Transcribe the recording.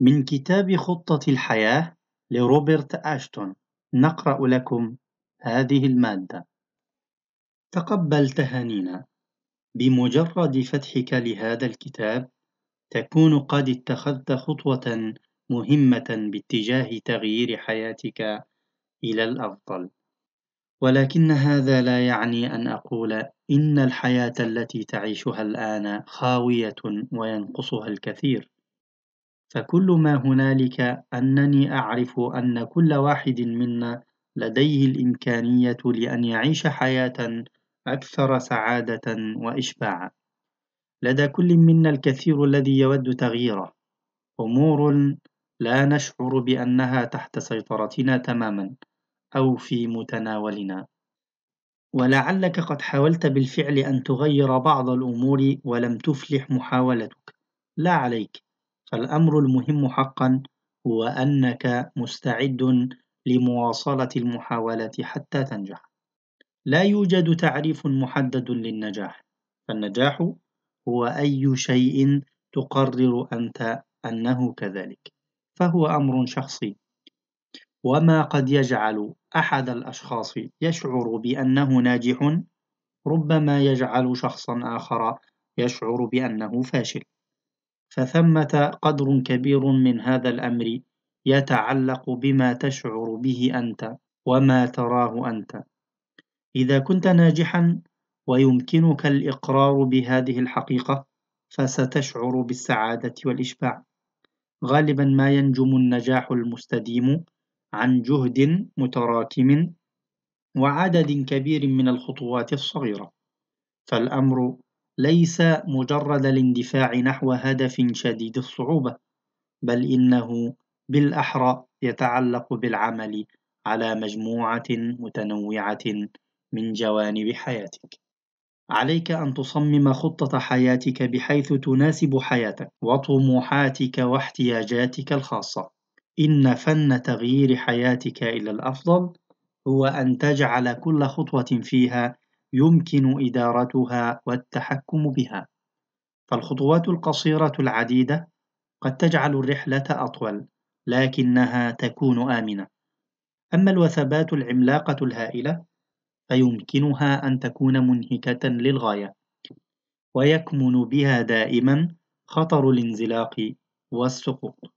من كتاب خطة الحياة لروبرت أشتون نقرأ لكم هذه المادة تقبل تهانينا بمجرد فتحك لهذا الكتاب تكون قد اتخذت خطوة مهمة باتجاه تغيير حياتك إلى الأفضل ولكن هذا لا يعني أن أقول إن الحياة التي تعيشها الآن خاوية وينقصها الكثير فكل ما هنالك أنني أعرف أن كل واحد منا لديه الإمكانية لأن يعيش حياة أكثر سعادة وإشباعا. لدى كل منا الكثير الذي يود تغييره، أمور لا نشعر بأنها تحت سيطرتنا تماما أو في متناولنا. ولعلك قد حاولت بالفعل أن تغير بعض الأمور ولم تفلح محاولتك، لا عليك، فالأمر المهم حقا هو أنك مستعد لمواصلة المحاولة حتى تنجح. لا يوجد تعريف محدد للنجاح، فالنجاح هو أي شيء تقرر أنت أنه كذلك، فهو أمر شخصي. وما قد يجعل أحد الأشخاص يشعر بأنه ناجح ربما يجعل شخصا آخر يشعر بأنه فاشل. فثمة قدر كبير من هذا الأمر يتعلق بما تشعر به أنت وما تراه أنت إذا كنت ناجحا ويمكنك الإقرار بهذه الحقيقة فستشعر بالسعادة والإشباع غالبا ما ينجم النجاح المستديم عن جهد متراكم وعدد كبير من الخطوات الصغيرة فالأمر ليس مجرد الاندفاع نحو هدف شديد الصعوبة بل إنه بالأحرى يتعلق بالعمل على مجموعة متنوعة من جوانب حياتك عليك أن تصمم خطة حياتك بحيث تناسب حياتك وطموحاتك واحتياجاتك الخاصة إن فن تغيير حياتك إلى الأفضل هو أن تجعل كل خطوة فيها يمكن إدارتها والتحكم بها فالخطوات القصيرة العديدة قد تجعل الرحلة أطول لكنها تكون آمنة أما الوثبات العملاقة الهائلة فيمكنها أن تكون منهكة للغاية ويكمن بها دائما خطر الانزلاق والسقوط